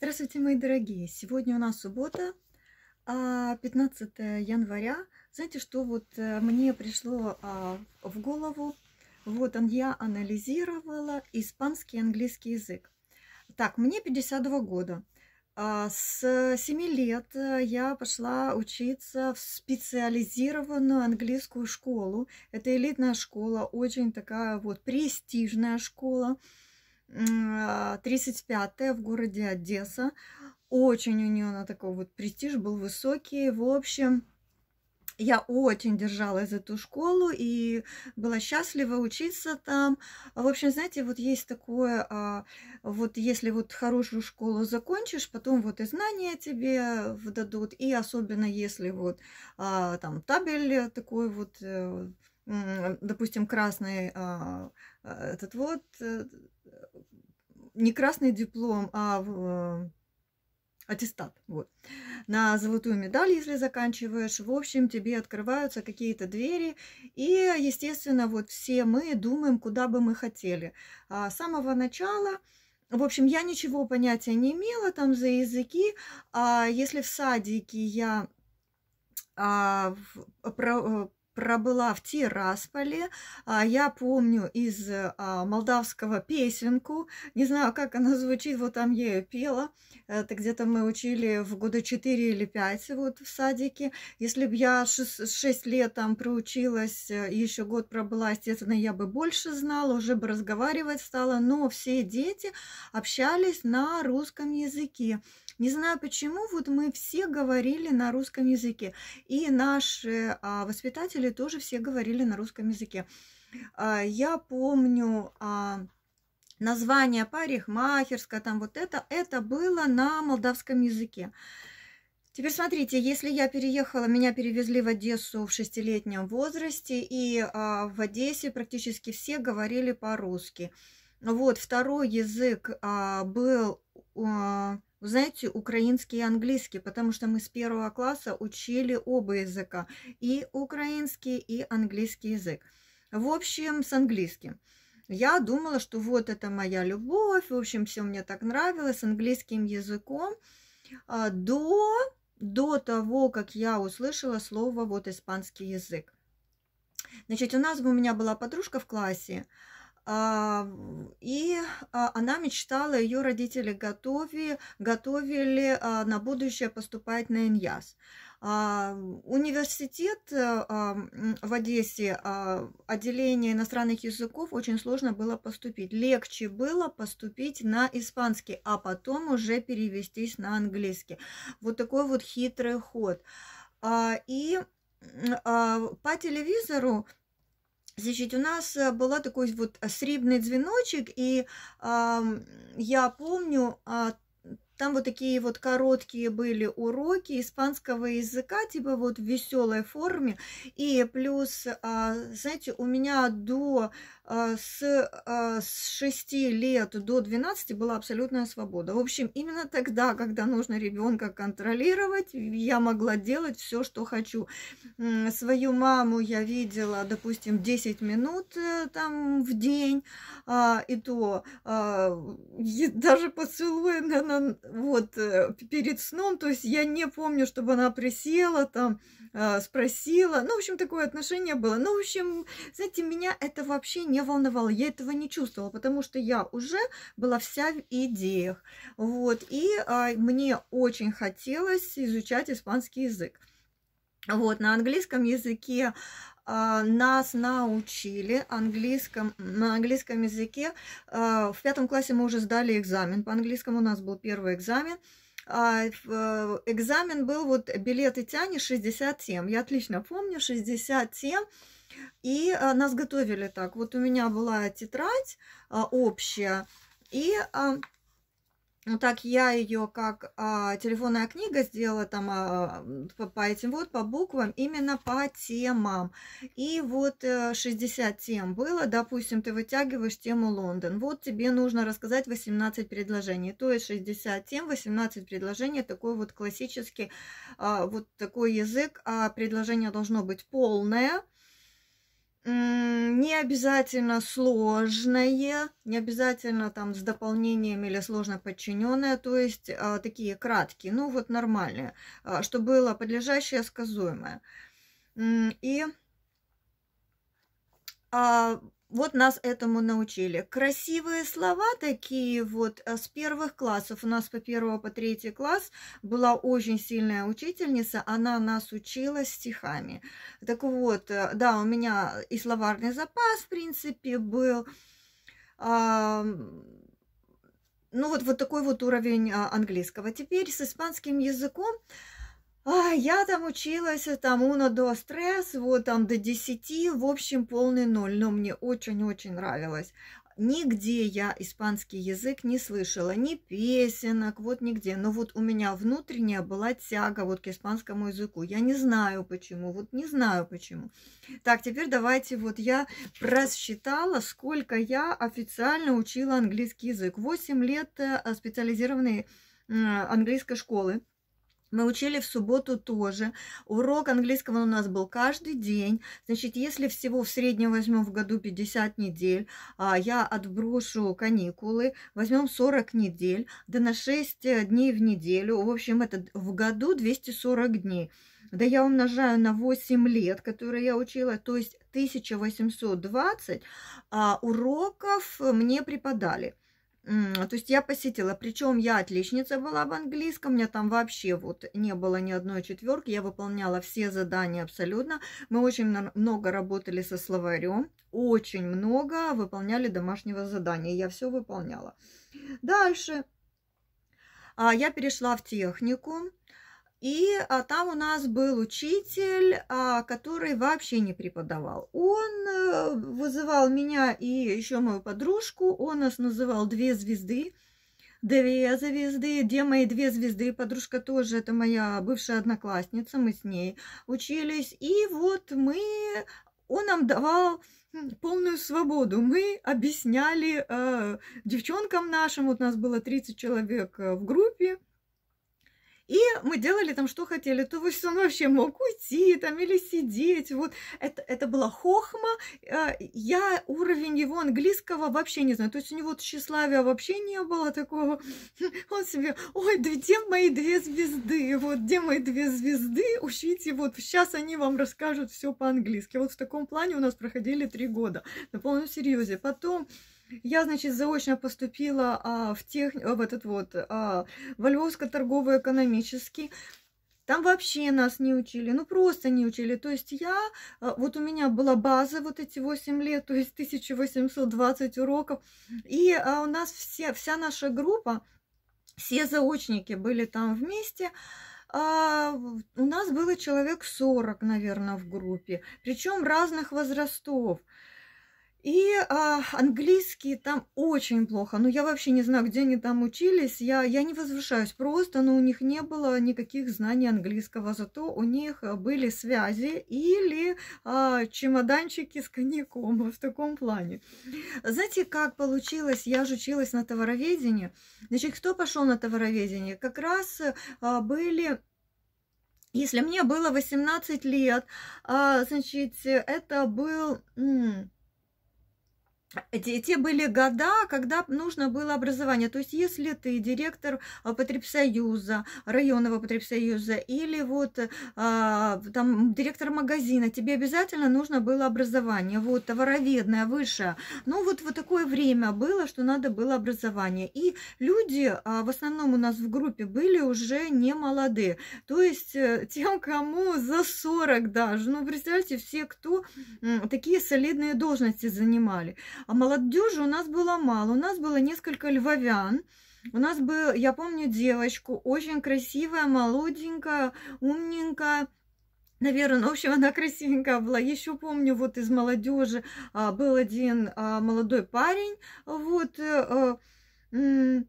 Здравствуйте, мои дорогие! Сегодня у нас суббота, 15 а, января. Знаете, что вот э, мне пришло а, в голову? Вот он, я анализировала испанский и английский язык. Так, мне 52 года. А, с 7 лет э, я пошла учиться в специализированную английскую школу. Это элитная школа, очень такая вот престижная школа. 35 э, в городе Одесса. Очень у нее на такой вот престиж был высокий. В общем, я очень держалась за эту школу и была счастлива учиться там. В общем, знаете, вот есть такое, а, вот если вот хорошую школу закончишь, потом вот и знания тебе дадут, и особенно если вот а, там табель такой вот э, допустим, красный а, а, этот вот, э, не красный диплом, а э, аттестат. Вот. На золотую медаль, если заканчиваешь, в общем, тебе открываются какие-то двери. И, естественно, вот все мы думаем, куда бы мы хотели. А с самого начала... В общем, я ничего понятия не имела там за языки. А если в садике я а, в, про, э, пробыла в Тирасполе. А, я помню из а, молдавского песенку, не знаю, как она звучит, вот там я ее пела. Это где-то мы учили в года 4 или 5 вот в садике. Если бы я 6, лет там проучилась, э, еще год пробыла, естественно, я бы больше знала, уже бы разговаривать стала, но все дети общались на русском языке. Не знаю почему, вот мы все говорили на русском языке. И наши а, воспитатели школе тоже все говорили на русском языке. А, я помню а, название парикмахерская, там вот это, это было на молдавском языке. Теперь смотрите, если я переехала, меня перевезли в Одессу в шестилетнем возрасте, и а, в Одессе практически все говорили по-русски. Вот, второй язык а, был, а, знаете, украинский и английский, потому что мы с первого класса учили оба языка, и украинский, и английский язык. В общем, с английским. Я думала, что вот это моя любовь, в общем, все мне так нравилось, с английским языком, а, до, до того, как я услышала слово вот испанский язык. Значит, у нас у меня была подружка в классе, а, и а, она мечтала, ее родители готовили, готовили а, на будущее поступать на ИНЯС. Университет э, в Одессе, отделение иностранных языков, очень сложно было поступить. Легче было поступить на испанский, а потом уже перевестись на английский. Вот такой вот хитрый ход. И по телевизору Значит, у нас э, була такой вот э, срібний звеночек, и а, я помню, а, там вот такие вот короткие были уроки испанского языка, типа вот в веселой форме. И плюс, а, знаете, у меня до а, с, а, с 6 лет до 12 была абсолютная свобода. В общем, именно тогда, когда нужно ребенка контролировать, я могла делать все, что хочу. Свою маму я видела, допустим, 10 минут э, там в день, а, и то даже поцелуем, наверное, вот э, перед сном, то есть я не помню, чтобы она присела там, спросила. Ну, в общем, такое отношение было. Ну, в общем, знаете, меня это вообще не меня волновало. Я этого не чувствовала, потому что я уже была вся в идеях. Вот. И а, мне очень хотелось изучать испанский язык. Вот, на английском языке а, нас научили английском, на английском языке. А, в пятом классе мы уже сдали экзамен. По английскому у нас был первый экзамен. А, э, экзамен был вот билеты тяни 60 тем. Я отлично помню 60 тем. И а, нас готовили так. Вот у меня была тетрадь а, общая, и а, ну, так я ее как а, телефонная книга сделала там а, по, по этим вот, по буквам, именно по темам. И вот э, 60 тем было, допустим, ты вытягиваешь тему Лондон. Вот тебе нужно рассказать 18 предложений. То есть 60 тем, 18 предложений, такой вот классический, а, вот такой язык. А предложение должно быть полное не обязательно сложное, не обязательно там с дополнениями или сложно подчиненное, то есть а, такие краткие, ну вот нормальные, а, что было подлежащее, сказуемое. И а, вот нас этому научили. Красивые слова такие вот э, с первых классов. У нас по первого, по третий класс была очень сильная учительница. Она нас учила стихами. Так вот, э, да, у меня и словарный запас, в принципе, был. А, ну вот, вот такой вот уровень а, английского. Теперь с испанским языком а, я там училась тому на до стресс, вот там до 10, в общем, полный ноль. Но мне очень-очень нравилось. Нигде я испанский язык не слышала, ни песенок, вот нигде. Но вот у меня внутренняя была тяга вот к испанскому языку. Я не знаю почему, вот не знаю почему. Так, теперь давайте вот я просчитала, сколько я официально учила английский язык. 8 лет э, специализированной английской школы мы учили в субботу тоже. Урок английского у нас был каждый день. Значит, если всего в среднем возьмем в году 50 недель, а я отброшу каникулы, возьмем 40 недель, да на 6 э, дней в неделю. В общем, это в году 240 дней. Да я умножаю на 8 лет, которые я учила, то есть 1820 а, уроков мне преподали то есть я посетила, причем я отличница была в английском, у меня там вообще вот не было ни одной четверки, я выполняла все задания абсолютно. Мы очень много работали со словарем, очень много выполняли домашнего задания, я все выполняла. Дальше а, я перешла в технику, и а, там у нас был учитель, а, который вообще не преподавал. Он а, вызывал меня и еще мою подружку. Он нас называл «Две звезды». Две звезды, где мои две звезды, подружка тоже, это моя бывшая одноклассница, мы с ней учились. И вот мы, он нам давал полную свободу. Мы объясняли э, девчонкам нашим, вот нас было 30 человек э, в группе, и мы делали там, что хотели. То есть он вообще мог уйти там или сидеть. Вот это, это была хохма. Э, я уровень его английского вообще не знаю. То есть у него тщеславия вообще не было такого. Он себе, ой, да где мои две звезды? Вот где мои две звезды? Учите, вот сейчас они вам расскажут все по-английски. Вот в таком плане у нас проходили три года. На полном серьезе. Потом я, значит, заочно поступила а, в, тех, э, в этот вот, а, во Львовско-торгово-экономический. Там вообще нас не учили, ну просто не учили. То есть я, а, вот у меня была база вот эти 8 лет, то есть 1820 уроков. И а, у нас все, вся наша группа, все заочники были там вместе. А, у нас было человек 40, наверное, в группе, причем разных возрастов. И а, английский там очень плохо. Ну, я вообще не знаю, где они там учились. Я, я не возвышаюсь просто, но у них не было никаких знаний английского. Зато у них э, были связи или а, чемоданчики с коньяком в таком плане. Знаете, как получилось? Я же училась на товароведении. Значит, кто пошел на товароведение? Как раз а, были если мне было 18 лет, а, значит, это был те, те были года, когда нужно было образование. То есть, если ты директор э, потребсоюза, районного потребсоюза, или вот а, там директор магазина, тебе обязательно нужно было образование, вот товароведное, высшее. Ну, вот, вот такое время было, что надо было образование. И люди, а, в основном у нас в группе, были уже не молодые. То есть, тем, кому за 40 даже. Ну, представьте, все, кто такие солидные должности занимали. А молодежи у нас было мало. У нас было несколько львовян. У нас был, я помню, девочку, очень красивая, молоденькая, умненькая. Наверное, ну, в общем, она красивенькая была. Еще помню, вот из молодежи а, был один а, молодой парень, вот, э, э,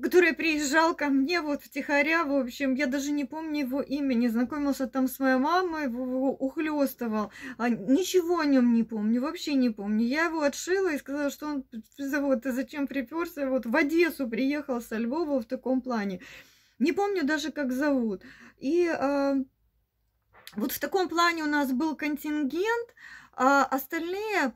который приезжал ко мне вот втихаря, в общем, я даже не помню его имя не знакомился там с моей мамой, его ухлёстывал, а ничего о нем не помню, вообще не помню. Я его отшила и сказала, что он вот зачем приперся, вот в Одессу приехал со Львова в таком плане. Не помню даже, как зовут. И а, вот в таком плане у нас был контингент, а остальные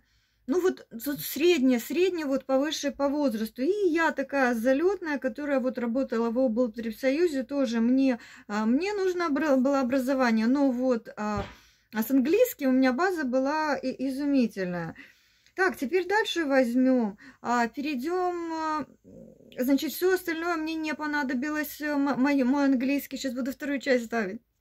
ну вот средняя, средняя вот повыше по возрасту. И я такая залетная, которая вот работала в облпотребсоюзе тоже. Мне, а, мне нужно было образование, но вот а, а с английским у меня база была изумительная. Так, теперь дальше возьмем. А, перейдем. А, значит, все остальное мне не понадобилось. Э, мой, мой английский. Сейчас буду вторую часть ставить.